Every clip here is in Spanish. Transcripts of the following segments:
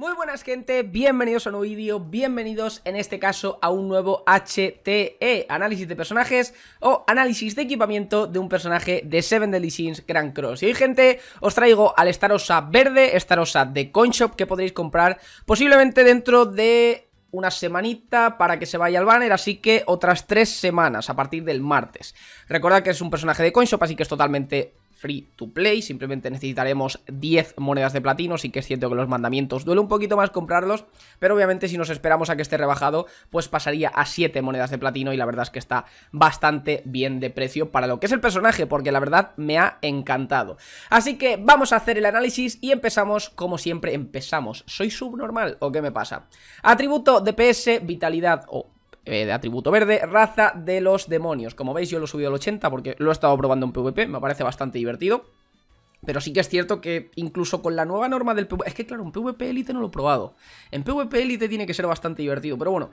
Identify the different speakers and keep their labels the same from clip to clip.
Speaker 1: Muy buenas gente, bienvenidos a un nuevo vídeo, bienvenidos en este caso a un nuevo HTE, análisis de personajes o análisis de equipamiento de un personaje de Seven Deadly Sins Grand Cross. Y hoy gente, os traigo al Starosa verde, Starosa de Coinshop que podréis comprar posiblemente dentro de una semanita para que se vaya al banner, así que otras tres semanas a partir del martes. Recordad que es un personaje de Coinshop, así que es totalmente free to play, simplemente necesitaremos 10 monedas de platino, sí que es cierto que los mandamientos duele un poquito más comprarlos, pero obviamente si nos esperamos a que esté rebajado, pues pasaría a 7 monedas de platino y la verdad es que está bastante bien de precio para lo que es el personaje, porque la verdad me ha encantado. Así que vamos a hacer el análisis y empezamos como siempre empezamos. ¿Soy subnormal o qué me pasa? Atributo DPS, vitalidad o eh, de atributo verde, raza de los demonios. Como veis yo lo he subido al 80 porque lo he estado probando en PvP, me parece bastante divertido. Pero sí que es cierto que incluso con la nueva norma del PvP... Es que claro, en PvP Elite no lo he probado. En PvP Elite tiene que ser bastante divertido. Pero bueno,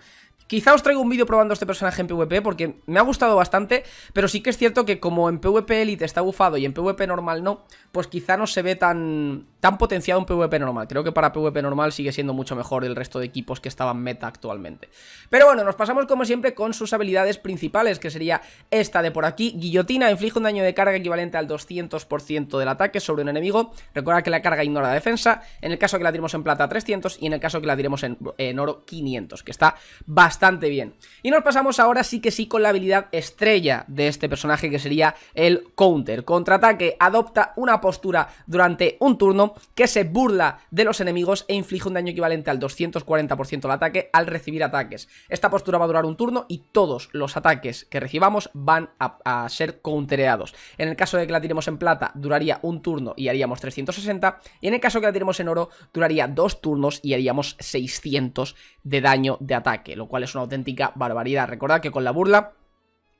Speaker 1: quizá os traigo un vídeo probando este personaje en PvP porque me ha gustado bastante. Pero sí que es cierto que como en PvP Elite está bufado y en PvP normal no, pues quizá no se ve tan, tan potenciado en PvP normal. Creo que para PvP normal sigue siendo mucho mejor el resto de equipos que estaban meta actualmente. Pero bueno, nos pasamos como siempre con sus habilidades principales, que sería esta de por aquí. Guillotina inflige un daño de carga equivalente al 200% del ataque sobre un enemigo. Recuerda que la carga ignora defensa, en el caso que la tiremos en plata 300 y en el caso que la tiremos en, oro 500, que está bastante bien. Y nos pasamos ahora sí que sí con la habilidad estrella de este personaje que sería el counter. Contraataque adopta una postura durante un turno que se burla de los enemigos e inflige un daño equivalente al 240% del ataque al recibir ataques. Esta postura va a durar un turno y todos los ataques que recibamos van a, ser countereados. En el caso de que la tiremos en plata duraría un turno y haríamos 360. Y en el caso que la tiremos en oro, duraría dos turnos y haríamos 600 de daño de ataque, lo cual es una auténtica barbaridad. Recordad que con la burla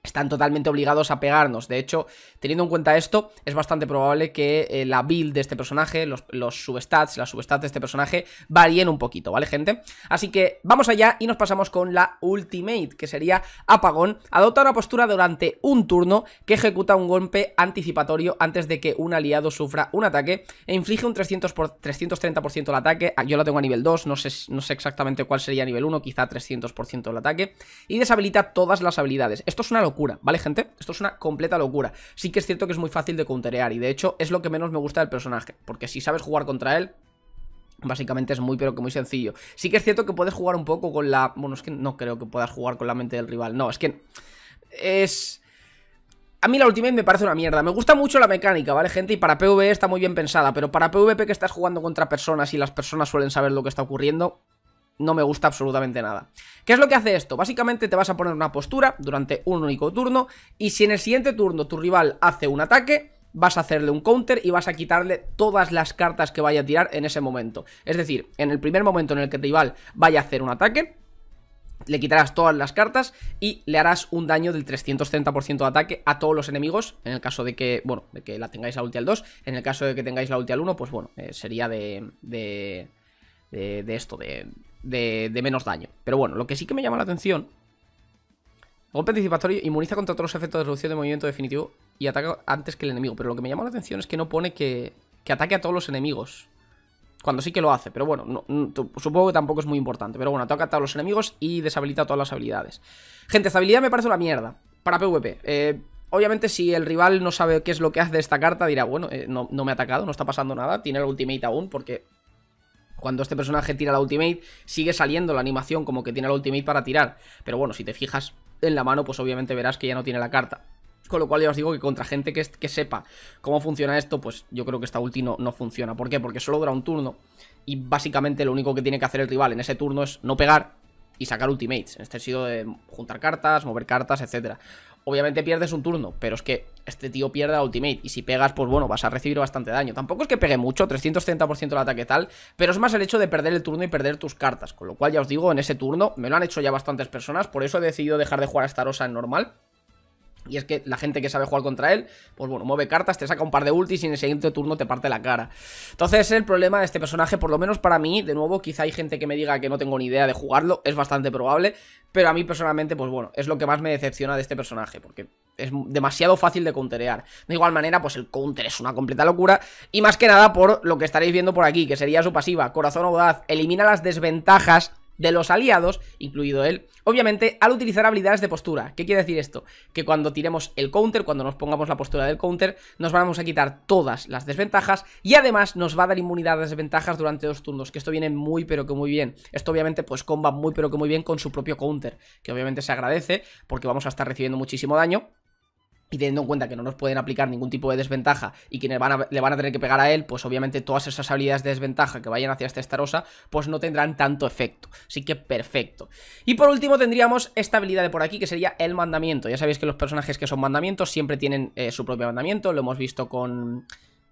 Speaker 1: están totalmente obligados a pegarnos. De hecho, teniendo en cuenta esto, es bastante probable que eh, la build de este personaje, los, los, substats, las substats de este personaje varíen un poquito, ¿vale, gente? Así que vamos allá y nos pasamos con la ultimate, que sería apagón. Adopta una postura durante un turno que ejecuta un golpe anticipatorio antes de que un aliado sufra un ataque e inflige un 300 por, 330% del ataque. Ah, yo la tengo a nivel 2, no sé, no sé exactamente cuál sería nivel 1, quizá 300% del ataque. Y deshabilita todas las habilidades. Esto es una locura ¿vale, gente? Esto es una completa locura. Sí que es cierto que es muy fácil de counterear y de hecho es lo que menos me gusta del personaje, porque si sabes jugar contra él, Básicamente es muy pero que muy sencillo Sí que es cierto que puedes jugar un poco con la... Bueno, es que no creo que puedas jugar con la mente del rival No, es que... Es... A mí la Ultimate me parece una mierda. Me gusta mucho la mecánica, ¿vale, gente? Y para PvE está muy bien pensada, pero para PvP que estás jugando contra personas y las personas suelen saber lo que está ocurriendo, no me gusta absolutamente nada. ¿Qué es lo que hace esto? Básicamente te vas a poner una postura durante un único turno y si en el siguiente turno tu rival hace un ataque, vas a hacerle un counter y vas a quitarle todas las cartas que vaya a tirar en ese momento. Es decir, en el primer momento en el que el rival vaya a hacer un ataque, le quitarás todas las cartas y le harás un daño del 330% de ataque a todos los enemigos, en el caso de que, bueno, de que la tengáis la ulti al 2, en el caso de que tengáis la ulti al 1, pues bueno, eh, sería de de, esto, de, de, menos daño. Pero bueno, lo que sí que me llama la atención... Golpe anticipatorio inmuniza contra todos los efectos de reducción de movimiento definitivo y ataca antes que el enemigo. Pero lo que me llama la atención es que no pone que, que ataque a todos los enemigos. Cuando sí que lo hace, pero bueno, supongo que tampoco es muy importante. Pero bueno, ataca a todos los enemigos y deshabilita todas las habilidades. Gente, esta habilidad me parece una mierda. Para PvP. Eh, obviamente si el rival no sabe qué es lo que hace de esta carta, dirá, bueno, eh, no, me ha atacado, no está pasando nada, tiene el ultimate aún, porque cuando este personaje tira la ultimate, sigue saliendo la animación como que tiene la ultimate para tirar. Pero bueno, si te fijas en la mano, pues obviamente verás que ya no tiene la carta. Con lo cual ya os digo que contra gente que, sepa cómo funciona esto, pues yo creo que esta ulti no, funciona. ¿Por qué? Porque solo dura un turno y básicamente lo único que tiene que hacer el rival en ese turno es no pegar y sacar ultimates. En este sido de juntar cartas, mover cartas, etcétera. Obviamente pierdes un turno, pero es que este tío pierde a ultimate. Y si pegas, pues bueno, vas a recibir bastante daño. Tampoco es que pegue mucho, 330% el ataque tal, pero es más el hecho de perder el turno y perder tus cartas. Con lo cual, ya os digo, en ese turno me lo han hecho ya bastantes personas, por eso he decidido dejar de jugar a esta rosa en normal. Y es que la gente que sabe jugar contra él, pues bueno, mueve cartas, te saca un par de ultis y en el siguiente turno te parte la cara. Entonces es el problema de este personaje, por lo menos para mí, de nuevo, quizá hay gente que me diga que no tengo ni idea de jugarlo, es bastante probable, pero a mí personalmente, pues bueno, es lo que más me decepciona de este personaje, porque es demasiado fácil de counterear. De igual manera, pues el counter es una completa locura, y más que nada por lo que estaréis viendo por aquí, que sería su pasiva, corazón audaz, elimina las desventajas de los aliados, incluido él, obviamente al utilizar habilidades de postura. ¿Qué quiere decir esto? Que cuando tiremos el counter, cuando nos pongamos la postura del counter, nos vamos a quitar todas las desventajas y además nos va a dar inmunidad a desventajas durante dos turnos, que esto viene muy pero que muy bien. Esto obviamente pues comba muy pero que muy bien con su propio counter, que obviamente se agradece porque vamos a estar recibiendo muchísimo daño y teniendo en cuenta que no nos pueden aplicar ningún tipo de desventaja y quienes le van a tener que pegar a él, pues obviamente todas esas habilidades de desventaja que vayan hacia esta rosa, pues no tendrán tanto efecto. Así que perfecto. Y por último tendríamos esta habilidad de por aquí, que sería el mandamiento. Ya sabéis que los personajes que son mandamientos siempre tienen eh, su propio mandamiento, lo hemos visto con...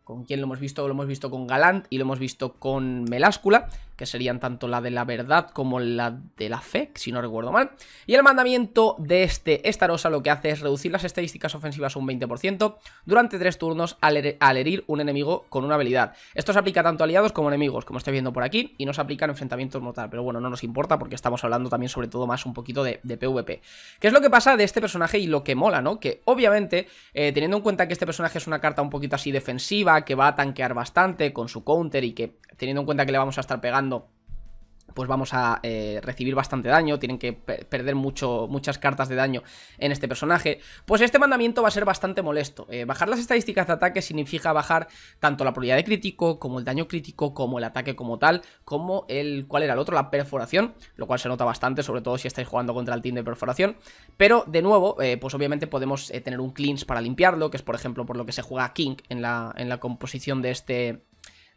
Speaker 1: ¿Con quién lo hemos visto? Lo hemos visto con Galant y lo hemos visto con Meláscula, que serían tanto la de la verdad como la de la fe, si no recuerdo mal. Y el mandamiento de este rosa lo que hace es reducir las estadísticas ofensivas un 20% durante tres turnos al, herir un enemigo con una habilidad. Esto se aplica tanto a aliados como a enemigos, como estoy viendo por aquí, y no se aplica en enfrentamientos mortales pero bueno, no nos importa porque estamos hablando también sobre todo más un poquito de, PvP. ¿Qué es lo que pasa de este personaje y lo que mola, no? Que obviamente, eh, teniendo en cuenta que este personaje es una carta un poquito así defensiva, que va a tanquear bastante con su counter y que teniendo en cuenta que le vamos a estar pegando pues vamos a eh, recibir bastante daño, tienen que perder mucho, muchas cartas de daño en este personaje, pues este mandamiento va a ser bastante molesto. Eh, bajar las estadísticas de ataque significa bajar tanto la probabilidad de crítico, como el daño crítico, como el ataque como tal, como el, ¿cuál era el otro? La perforación, lo cual se nota bastante, sobre todo si estáis jugando contra el team de perforación, pero de nuevo, eh, pues obviamente podemos tener un cleanse para limpiarlo, que es por ejemplo por lo que se juega King en la, en la composición de este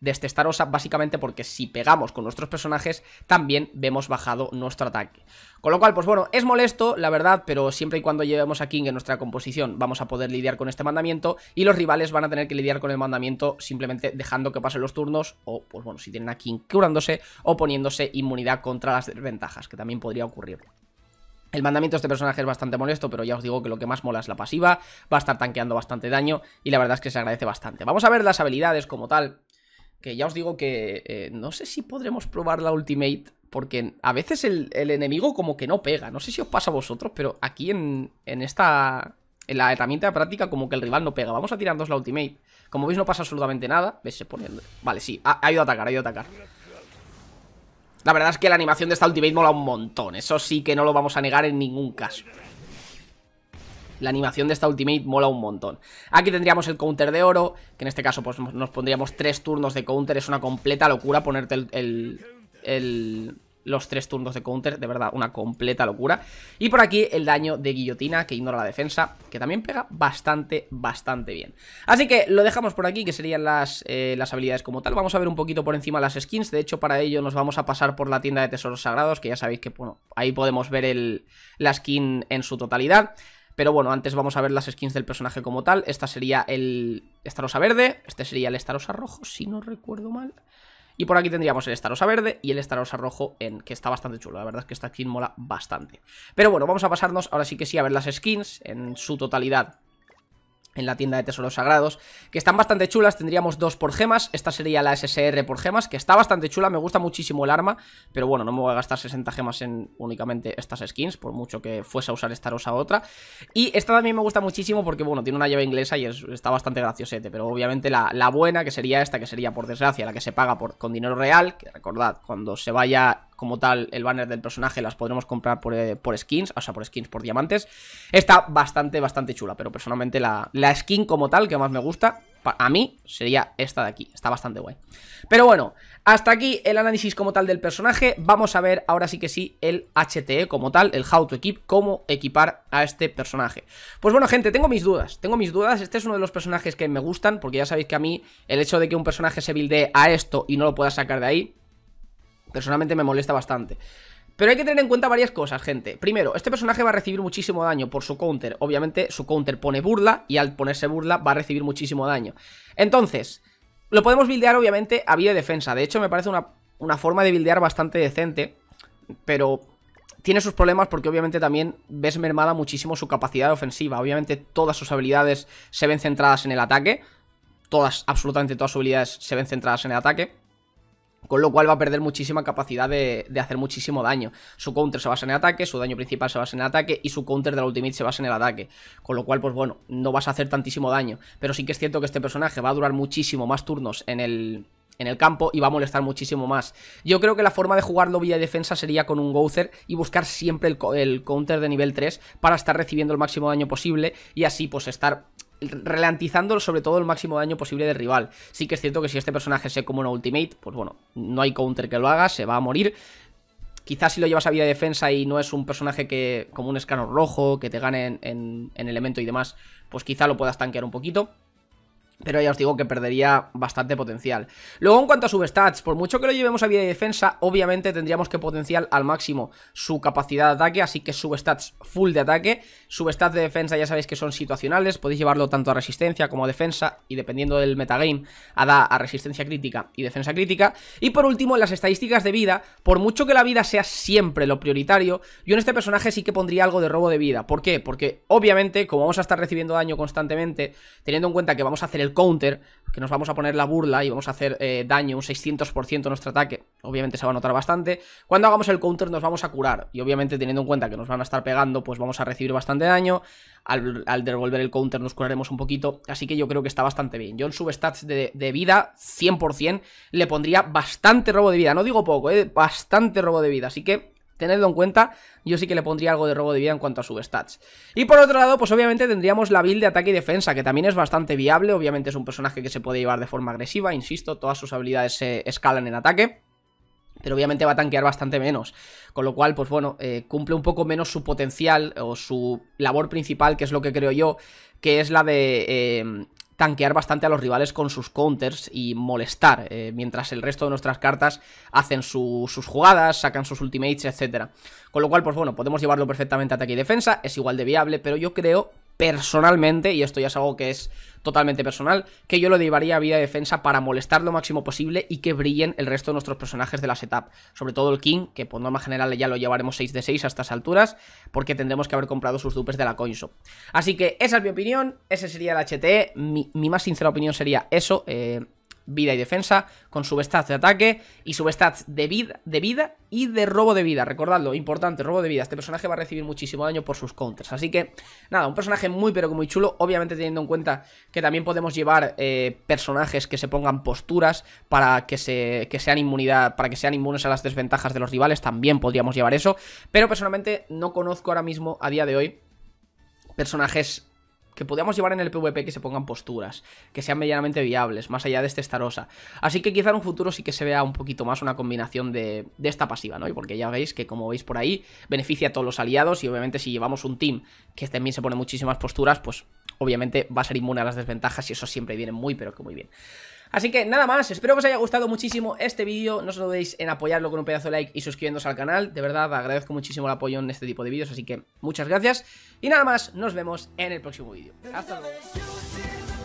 Speaker 1: destestarosa básicamente porque si pegamos con nuestros personajes, también vemos bajado nuestro ataque. Con lo cual, pues bueno, es molesto, la verdad, pero siempre y cuando llevemos a King en nuestra composición, vamos a poder lidiar con este mandamiento, y los rivales van a tener que lidiar con el mandamiento simplemente dejando que pasen los turnos, o, pues bueno, si tienen a King curándose, o poniéndose inmunidad contra las desventajas, que también podría ocurrir. El mandamiento de este personaje es bastante molesto, pero ya os digo que lo que más mola es la pasiva, va a estar tanqueando bastante daño y la verdad es que se agradece bastante. Vamos a ver las habilidades como tal que ya os digo que eh, no sé si podremos probar la Ultimate, porque a veces el, enemigo como que no pega. No sé si os pasa a vosotros, pero aquí en, en esta... En la herramienta de práctica como que el rival no pega. Vamos a tirarnos la Ultimate. Como veis no pasa absolutamente nada. Vale, sí. Ha, ha ido a atacar, ha ido a atacar. La verdad es que la animación de esta Ultimate mola un montón. Eso sí que no lo vamos a negar en ningún caso la animación de esta ultimate mola un montón. Aquí tendríamos el counter de oro, que en este caso pues nos pondríamos tres turnos de counter, es una completa locura ponerte el, los tres turnos de counter, de verdad, una completa locura. Y por aquí el daño de guillotina, que ignora la defensa, que también pega bastante, bastante bien. Así que lo dejamos por aquí, que serían las, eh, las habilidades como tal. Vamos a ver un poquito por encima las skins, de hecho para ello nos vamos a pasar por la tienda de tesoros sagrados, que ya sabéis que ahí podemos ver el, la skin en su totalidad. Pero bueno, antes vamos a ver las skins del personaje como tal. Esta sería el Starosa verde, este sería el Starosa rojo, si no recuerdo mal. Y por aquí tendríamos el Starosa verde y el Starosa rojo, en, que está bastante chulo. La verdad es que esta skin mola bastante. Pero bueno, vamos a pasarnos ahora sí que sí a ver las skins en su totalidad en la tienda de tesoros sagrados, que están bastante chulas, tendríamos dos por gemas, esta sería la SSR por gemas, que está bastante chula, me gusta muchísimo el arma, pero bueno, no me voy a gastar 60 gemas en únicamente estas skins, por mucho que fuese a usar esta rosa otra, y esta también me gusta muchísimo porque bueno, tiene una llave inglesa y está bastante graciosete, pero obviamente la, buena, que sería esta, que sería por desgracia, la que se paga con dinero real, que recordad, cuando se vaya como tal el banner del personaje las podremos comprar eh, por, skins, o sea, por skins, por diamantes. Está bastante, bastante chula, pero personalmente la, la skin como tal que más me gusta, a mí, sería esta de aquí. Está bastante guay. Pero bueno, hasta aquí el análisis como tal del personaje. Vamos a ver ahora sí que sí el HTE como tal, el How to Equip, cómo equipar a este personaje. Pues bueno, gente, tengo mis dudas. Tengo mis dudas. Este es uno de los personajes que me gustan, porque ya sabéis que a mí el hecho de que un personaje se bilde a esto y no lo pueda sacar de ahí Personalmente me molesta bastante. Pero hay que tener en cuenta varias cosas, gente. Primero, este personaje va a recibir muchísimo daño por su counter. Obviamente, su counter pone burla y al ponerse burla va a recibir muchísimo daño. Entonces, lo podemos buildear obviamente a vía de defensa. De hecho, me parece una, forma de buildear bastante decente, pero tiene sus problemas porque obviamente también ves mermada muchísimo su capacidad ofensiva. Obviamente todas sus habilidades se ven centradas en el ataque. Todas, absolutamente todas sus habilidades se ven centradas en el ataque. Con lo cual va a perder muchísima capacidad de, hacer muchísimo daño. Su counter se basa en el ataque, su daño principal se basa en el ataque y su counter de la ultimate se basa en el ataque. Con lo cual, pues bueno, no vas a hacer tantísimo daño. Pero sí que es cierto que este personaje va a durar muchísimo más turnos en el, en el campo y va a molestar muchísimo más. Yo creo que la forma de jugarlo vía defensa sería con un gozer y buscar siempre el, el, counter de nivel 3 para estar recibiendo el máximo daño posible y así pues estar ralentizando sobre todo el máximo daño posible del rival. Sí que es cierto que si este personaje se como una ultimate, pues bueno, no hay counter que lo haga, se va a morir. Quizás si lo llevas a vida de defensa y no es un personaje que como un escano rojo, que te gane en, en elemento y demás, pues quizá lo puedas tanquear un poquito. Pero ya os digo que perdería bastante potencial. Luego, en cuanto a substats, por mucho que lo llevemos a vida de defensa, obviamente tendríamos que potenciar al máximo su capacidad de ataque, así que substats full de ataque. Substats de defensa ya sabéis que son situacionales, podéis llevarlo tanto a resistencia como a defensa, y dependiendo del metagame, a, da a resistencia crítica y defensa crítica. Y por último, en las estadísticas de vida, por mucho que la vida sea siempre lo prioritario, yo en este personaje sí que pondría algo de robo de vida. ¿Por qué? Porque obviamente, como vamos a estar recibiendo daño constantemente, teniendo en cuenta que vamos a hacer counter, que nos vamos a poner la burla y vamos a hacer eh, daño un 600% nuestro ataque, obviamente se va a notar bastante. Cuando hagamos el counter nos vamos a curar y obviamente teniendo en cuenta que nos van a estar pegando, pues vamos a recibir bastante daño. Al, devolver el counter nos curaremos un poquito, así que yo creo que está bastante bien. Yo en substats de, de vida, 100%, le pondría bastante robo de vida, no digo poco, eh, bastante robo de vida, así que Tenedlo en cuenta, yo sí que le pondría algo de robo de vida en cuanto a su stats. Y por otro lado, pues obviamente tendríamos la build de ataque y defensa, que también es bastante viable. Obviamente es un personaje que se puede llevar de forma agresiva, insisto, todas sus habilidades se escalan en ataque pero obviamente va a tanquear bastante menos. Con lo cual, pues bueno, eh, cumple un poco menos su potencial o su labor principal, que es lo que creo yo, que es la de eh, tanquear bastante a los rivales con sus counters y molestar, eh, mientras el resto de nuestras cartas hacen sus jugadas, sacan sus ultimates, etc. Con lo cual, pues bueno, podemos llevarlo perfectamente a ataque y defensa, es igual de viable, pero yo creo personalmente, y esto ya es algo que es totalmente personal, que yo lo llevaría a vida defensa para molestar lo máximo posible y que brillen el resto de nuestros personajes de la setup. Sobre todo el King, que por norma general ya lo llevaremos 6 de 6 a estas alturas, porque tendremos que haber comprado sus dupes de la CoinShop. Así que esa es mi opinión, ese sería el HTE, mi, mi más sincera opinión sería eso, eh, vida y defensa, con substats de ataque y substats de vida, de vida y de robo de vida. Recordadlo, importante, robo de vida. Este personaje va a recibir muchísimo daño por sus counters. Así que, nada, un personaje muy pero que muy chulo. Obviamente teniendo en cuenta que también podemos llevar eh, personajes que se pongan posturas para que, se, que sean inmunidad, para que sean inmunes a las desventajas de los rivales. También podríamos llevar eso. Pero personalmente no conozco ahora mismo, a día de hoy, personajes que podamos llevar en el PvP que se pongan posturas, que sean medianamente viables, más allá de este Starosa. Así que quizá en un futuro sí que se vea un poquito más una combinación de, de esta pasiva, ¿no? porque ya veis que, como veis por ahí, beneficia a todos los aliados y obviamente si llevamos un team que también se pone muchísimas posturas, pues obviamente va a ser inmune a las desventajas y eso siempre viene muy, pero que muy bien. Así que nada más, espero que os haya gustado muchísimo este vídeo No os olvidéis en apoyarlo con un pedazo de like y suscribiéndose al canal De verdad, agradezco muchísimo el apoyo en este tipo de vídeos Así que muchas gracias Y nada más, nos vemos en el próximo vídeo Hasta luego